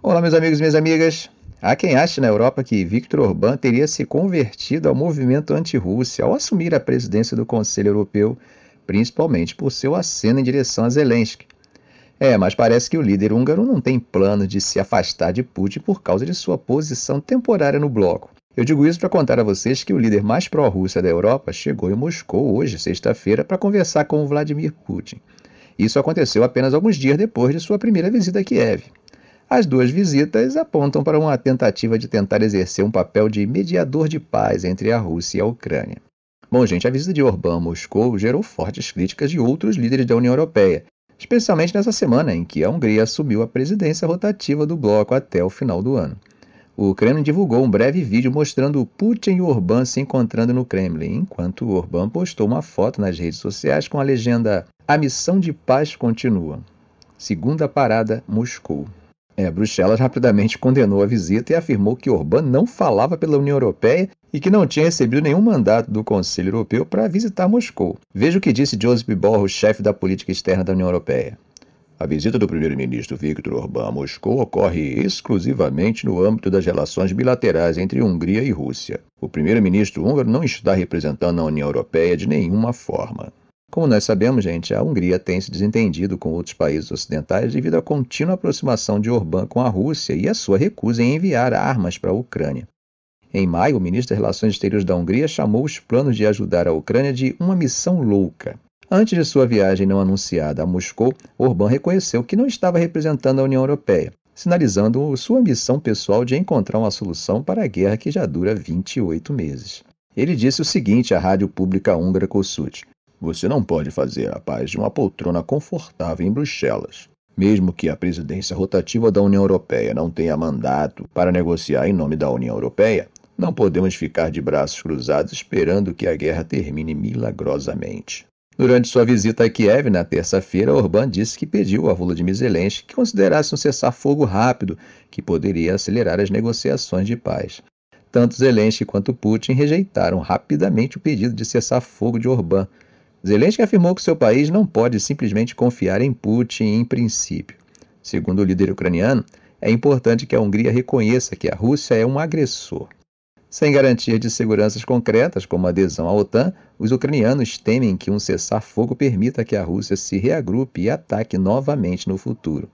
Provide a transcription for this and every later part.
Olá, meus amigos e minhas amigas. Há quem ache na Europa que Viktor Orbán teria se convertido ao movimento anti-Rússia ao assumir a presidência do Conselho Europeu, principalmente por seu aceno em direção a Zelensky. É, mas parece que o líder húngaro não tem plano de se afastar de Putin por causa de sua posição temporária no bloco. Eu digo isso para contar a vocês que o líder mais pró-Rússia da Europa chegou em Moscou hoje, sexta-feira, para conversar com Vladimir Putin. Isso aconteceu apenas alguns dias depois de sua primeira visita a Kiev. As duas visitas apontam para uma tentativa de tentar exercer um papel de mediador de paz entre a Rússia e a Ucrânia. Bom, gente, a visita de Orbán a Moscou gerou fortes críticas de outros líderes da União Europeia, especialmente nessa semana em que a Hungria assumiu a presidência rotativa do bloco até o final do ano. O Kremlin divulgou um breve vídeo mostrando Putin e Orbán se encontrando no Kremlin, enquanto Orbán postou uma foto nas redes sociais com a legenda A missão de paz continua. Segunda parada, Moscou. É, Bruxelas rapidamente condenou a visita e afirmou que Orbán não falava pela União Europeia e que não tinha recebido nenhum mandato do Conselho Europeu para visitar Moscou. Veja o que disse Josep Borro, chefe da política externa da União Europeia. A visita do primeiro-ministro Viktor Orbán a Moscou ocorre exclusivamente no âmbito das relações bilaterais entre Hungria e Rússia. O primeiro-ministro húngaro não está representando a União Europeia de nenhuma forma. Como nós sabemos, gente, a Hungria tem se desentendido com outros países ocidentais devido à contínua aproximação de Orbán com a Rússia e à sua recusa em enviar armas para a Ucrânia. Em maio, o ministro das Relações Exteriores da Hungria chamou os planos de ajudar a Ucrânia de uma missão louca. Antes de sua viagem não anunciada a Moscou, Orbán reconheceu que não estava representando a União Europeia, sinalizando sua ambição pessoal de encontrar uma solução para a guerra que já dura 28 meses. Ele disse o seguinte à rádio pública húngara Kossuth: você não pode fazer a paz de uma poltrona confortável em Bruxelas. Mesmo que a presidência rotativa da União Europeia não tenha mandato para negociar em nome da União Europeia, não podemos ficar de braços cruzados esperando que a guerra termine milagrosamente. Durante sua visita a Kiev na terça-feira, Orbán disse que pediu Vula de Zelensky que considerasse um cessar-fogo rápido, que poderia acelerar as negociações de paz. Tanto Zelensky quanto Putin rejeitaram rapidamente o pedido de cessar-fogo de Orbán, Zelensky afirmou que seu país não pode simplesmente confiar em Putin em princípio. Segundo o líder ucraniano, é importante que a Hungria reconheça que a Rússia é um agressor. Sem garantias de seguranças concretas, como adesão à OTAN, os ucranianos temem que um cessar-fogo permita que a Rússia se reagrupe e ataque novamente no futuro.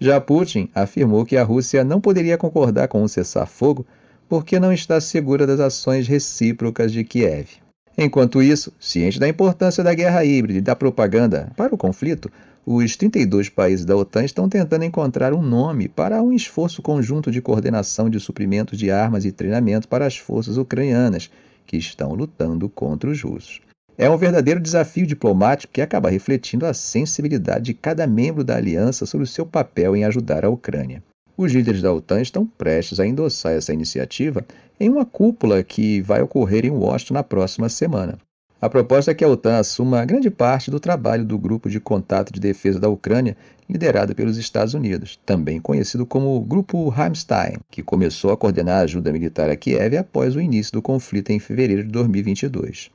Já Putin afirmou que a Rússia não poderia concordar com um cessar-fogo porque não está segura das ações recíprocas de Kiev. Enquanto isso, ciente da importância da guerra híbrida e da propaganda para o conflito, os 32 países da OTAN estão tentando encontrar um nome para um esforço conjunto de coordenação de suprimentos de armas e treinamento para as forças ucranianas que estão lutando contra os russos. É um verdadeiro desafio diplomático que acaba refletindo a sensibilidade de cada membro da aliança sobre o seu papel em ajudar a Ucrânia. Os líderes da OTAN estão prestes a endossar essa iniciativa em uma cúpula que vai ocorrer em Washington na próxima semana. A proposta é que a OTAN assuma grande parte do trabalho do Grupo de Contato de Defesa da Ucrânia, liderado pelos Estados Unidos, também conhecido como Grupo Rammstein, que começou a coordenar a ajuda militar a Kiev após o início do conflito em fevereiro de 2022.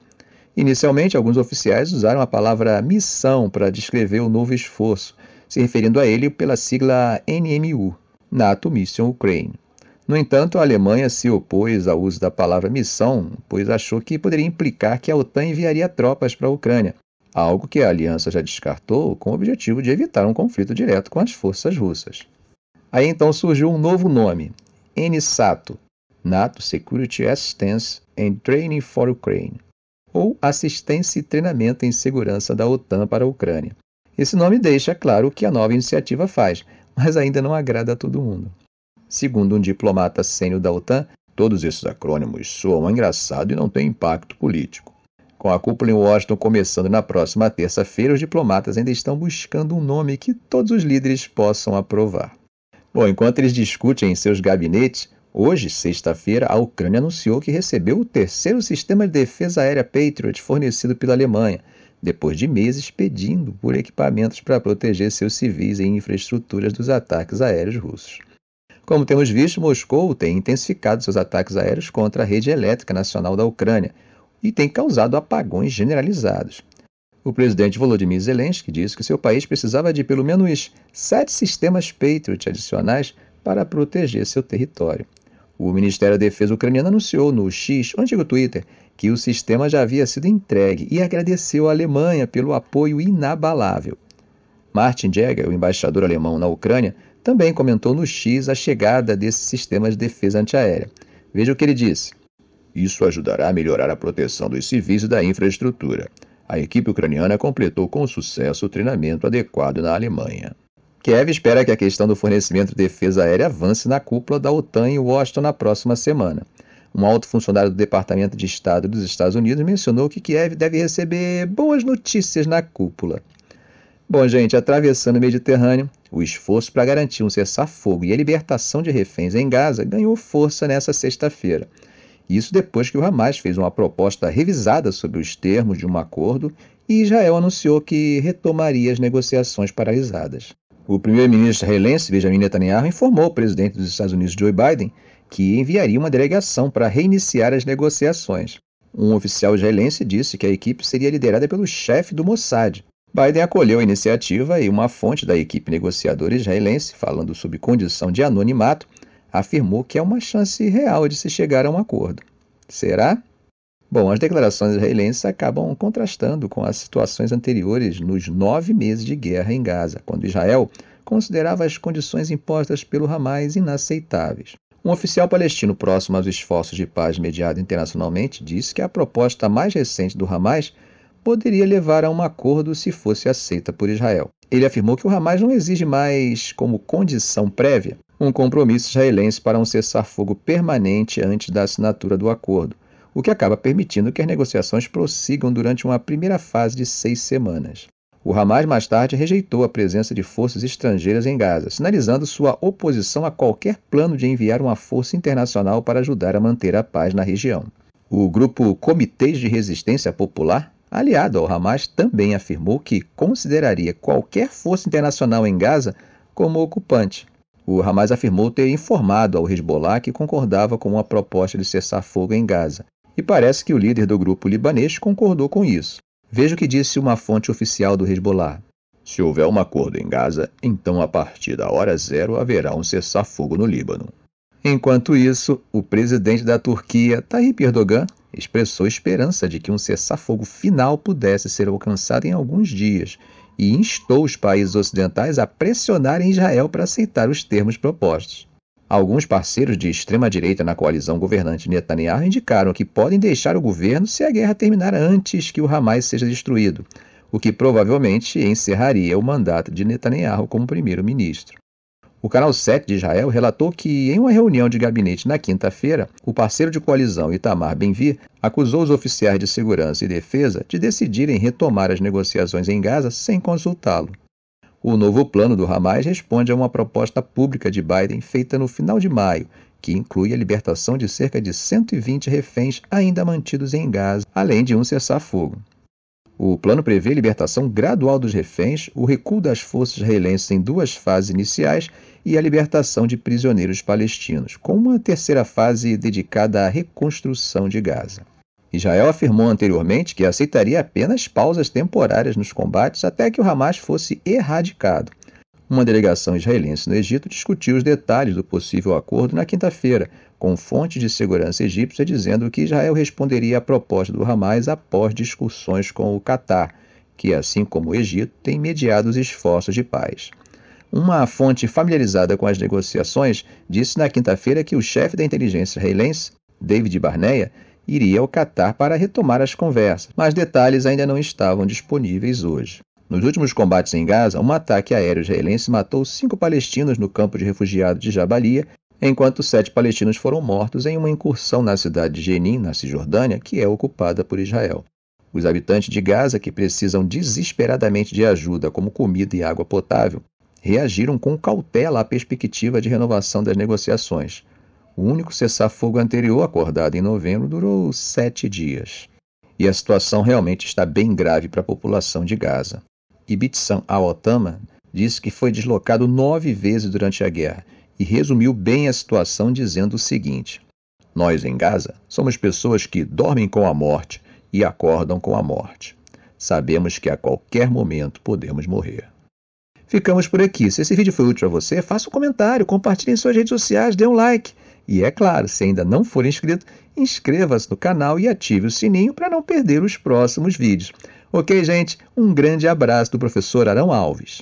Inicialmente, alguns oficiais usaram a palavra missão para descrever o novo esforço, se referindo a ele pela sigla NMU, NATO Mission Ukraine. No entanto, a Alemanha se opôs ao uso da palavra missão, pois achou que poderia implicar que a OTAN enviaria tropas para a Ucrânia, algo que a aliança já descartou com o objetivo de evitar um conflito direto com as forças russas. Aí então surgiu um novo nome, NSATO, NATO Security Assistance and Training for Ukraine, ou Assistência e Treinamento em Segurança da OTAN para a Ucrânia. Esse nome deixa claro o que a nova iniciativa faz, mas ainda não agrada a todo mundo. Segundo um diplomata sênior da OTAN, todos esses acrônimos soam engraçado e não têm impacto político. Com a cúpula em Washington começando na próxima terça-feira, os diplomatas ainda estão buscando um nome que todos os líderes possam aprovar. Bom, enquanto eles discutem em seus gabinetes, hoje, sexta-feira, a Ucrânia anunciou que recebeu o terceiro sistema de defesa aérea Patriot fornecido pela Alemanha depois de meses pedindo por equipamentos para proteger seus civis e infraestruturas dos ataques aéreos russos. Como temos visto, Moscou tem intensificado seus ataques aéreos contra a rede elétrica nacional da Ucrânia e tem causado apagões generalizados. O presidente Volodymyr Zelensky disse que seu país precisava de pelo menos sete sistemas Patriot adicionais para proteger seu território. O Ministério da Defesa ucraniano anunciou no X, antigo Twitter, que o sistema já havia sido entregue e agradeceu à Alemanha pelo apoio inabalável. Martin Jäger, o embaixador alemão na Ucrânia, também comentou no X a chegada desses sistemas de defesa antiaérea. Veja o que ele disse. Isso ajudará a melhorar a proteção dos civis e da infraestrutura. A equipe ucraniana completou com sucesso o treinamento adequado na Alemanha. Kiev espera que a questão do fornecimento de defesa aérea avance na cúpula da OTAN em Washington na próxima semana. Um alto funcionário do Departamento de Estado dos Estados Unidos mencionou que Kiev deve receber boas notícias na cúpula. Bom, gente, atravessando o Mediterrâneo, o esforço para garantir um cessar-fogo e a libertação de reféns em Gaza ganhou força nessa sexta-feira. Isso depois que o Hamas fez uma proposta revisada sobre os termos de um acordo e Israel anunciou que retomaria as negociações paralisadas. O primeiro-ministro israelense Benjamin Netanyahu informou o presidente dos Estados Unidos Joe Biden que enviaria uma delegação para reiniciar as negociações. Um oficial israelense disse que a equipe seria liderada pelo chefe do Mossad. Biden acolheu a iniciativa e uma fonte da equipe negociadora israelense, falando sob condição de anonimato, afirmou que é uma chance real de se chegar a um acordo. Será? Bom, as declarações israelenses acabam contrastando com as situações anteriores nos nove meses de guerra em Gaza, quando Israel considerava as condições impostas pelo Hamas inaceitáveis. Um oficial palestino próximo aos esforços de paz mediado internacionalmente disse que a proposta mais recente do Hamas poderia levar a um acordo se fosse aceita por Israel. Ele afirmou que o Hamas não exige mais, como condição prévia, um compromisso israelense para um cessar-fogo permanente antes da assinatura do acordo, o que acaba permitindo que as negociações prossigam durante uma primeira fase de seis semanas. O Hamas mais tarde rejeitou a presença de forças estrangeiras em Gaza, sinalizando sua oposição a qualquer plano de enviar uma força internacional para ajudar a manter a paz na região. O grupo Comitês de Resistência Popular, aliado ao Hamas, também afirmou que consideraria qualquer força internacional em Gaza como ocupante. O Hamas afirmou ter informado ao Hezbollah que concordava com uma proposta de cessar fogo em Gaza, e parece que o líder do grupo libanês concordou com isso. Veja o que disse uma fonte oficial do Hezbollah. Se houver um acordo em Gaza, então a partir da hora zero haverá um cessar-fogo no Líbano. Enquanto isso, o presidente da Turquia, Tayyip Erdogan, expressou esperança de que um cessar-fogo final pudesse ser alcançado em alguns dias e instou os países ocidentais a pressionarem Israel para aceitar os termos propostos. Alguns parceiros de extrema-direita na coalizão governante Netanyahu indicaram que podem deixar o governo se a guerra terminar antes que o Hamas seja destruído, o que provavelmente encerraria o mandato de Netanyahu como primeiro-ministro. O canal 7 de Israel relatou que, em uma reunião de gabinete na quinta-feira, o parceiro de coalizão Itamar Benvir acusou os oficiais de segurança e defesa de decidirem retomar as negociações em Gaza sem consultá-lo. O novo plano do Hamas responde a uma proposta pública de Biden feita no final de maio, que inclui a libertação de cerca de 120 reféns ainda mantidos em Gaza, além de um cessar-fogo. O plano prevê a libertação gradual dos reféns, o recuo das forças israelenses em duas fases iniciais e a libertação de prisioneiros palestinos, com uma terceira fase dedicada à reconstrução de Gaza. Israel afirmou anteriormente que aceitaria apenas pausas temporárias nos combates até que o Hamas fosse erradicado. Uma delegação israelense no Egito discutiu os detalhes do possível acordo na quinta-feira, com fontes de segurança egípcia dizendo que Israel responderia à proposta do Hamas após discussões com o Catar, que, assim como o Egito, tem mediado os esforços de paz. Uma fonte familiarizada com as negociações disse na quinta-feira que o chefe da inteligência israelense, David Barnea, iria ao Catar para retomar as conversas, mas detalhes ainda não estavam disponíveis hoje. Nos últimos combates em Gaza, um ataque aéreo israelense matou cinco palestinos no campo de refugiados de Jabalia, enquanto sete palestinos foram mortos em uma incursão na cidade de Jenin, na Cisjordânia, que é ocupada por Israel. Os habitantes de Gaza, que precisam desesperadamente de ajuda, como comida e água potável, reagiram com cautela à perspectiva de renovação das negociações. O único cessar-fogo anterior, acordado em novembro, durou sete dias. E a situação realmente está bem grave para a população de Gaza. Ibitsan al-Otama disse que foi deslocado nove vezes durante a guerra e resumiu bem a situação dizendo o seguinte: Nós em Gaza somos pessoas que dormem com a morte e acordam com a morte. Sabemos que a qualquer momento podemos morrer. Ficamos por aqui. Se esse vídeo foi útil para você, faça um comentário, compartilhe em suas redes sociais, dê um like. E é claro, se ainda não for inscrito, inscreva-se no canal e ative o sininho para não perder os próximos vídeos. Ok, gente? Um grande abraço do professor Arão Alves.